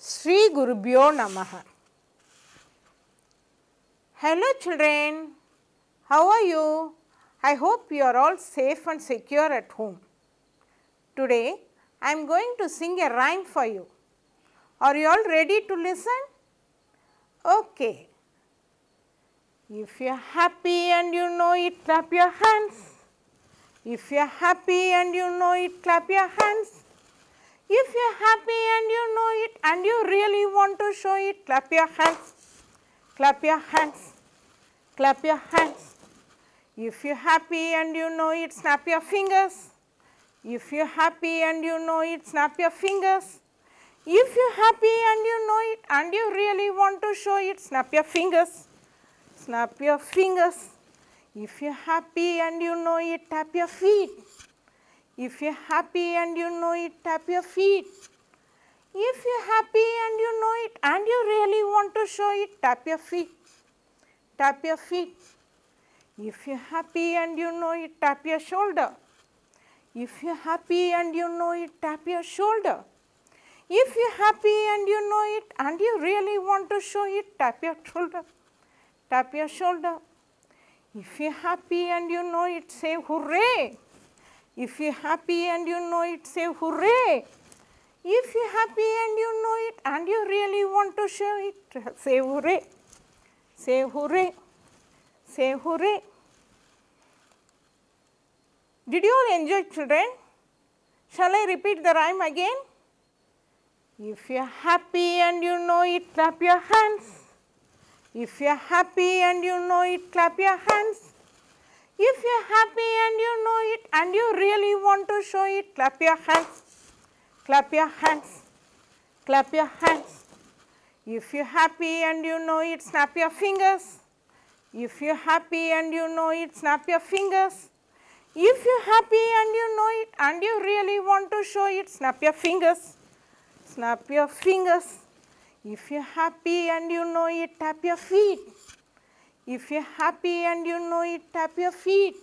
Sri Gurubhyo Namaha. Hello children, how are you? I hope you are all safe and secure at home. Today I am going to sing a rhyme for you. Are you all ready to listen? Okay. If you are happy and you know it, clap your hands. If you are happy and you know it, clap your hands. If you are happy and show it, clap your hands, clap your hands, clap your hands. If you are happy and you know it, snap your fingers. If you are happy and you know it, snap your fingers. If you are happy and you know it and you really want to show it, snap your fingers. Snap your fingers. If you are happy and you know it, tap your feet. If you are happy and you know it, tap your feet. If you are happy and you know it and you really want to show it, tap your feet, tap your feet. If you are happy and you know it, tap your shoulder. If you are happy and you know it, tap your shoulder. If you are happy and you know it and you really want to show it, tap your shoulder, tap your shoulder. If you are happy and you know it, say hooray. If you are happy and you know it, say hooray. If you are happy and you know it and you really want to show it, say hooray, say hooray, say hooray. Did you all enjoy children? Shall I repeat the rhyme again? If you are happy and you know it, clap your hands. If you are happy and you know it, clap your hands. If you are happy and you know it and you really want to show it, clap your hands. Clap your hands, clap your hands. If you're happy and you know it, snap your fingers. If you're happy and you know it, snap your fingers. If you're happy and you know it and you really want to show it, snap your fingers. Snap your fingers. If you're happy and you know it, tap your feet. If you're happy and you know it, tap your feet.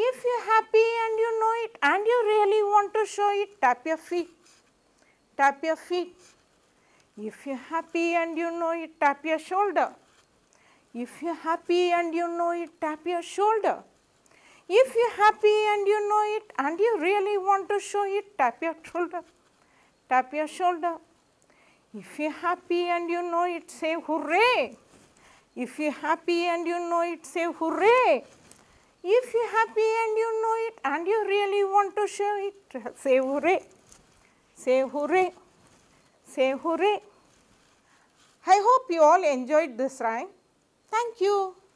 If you are happy and you know it and you really want to show it, tap your feet, tap your feet. If you are happy and you know it, tap your shoulder. If you are happy and you know it, tap your shoulder. If you are happy and you know it and you really want to show it, tap your shoulder, tap your shoulder. If you are happy and you know it, say hooray. If you are happy and you know it, say hooray. If you are happy and you know it and you really want to show it, say hooray, say hooray, say hooray. I hope you all enjoyed this rhyme. Thank you.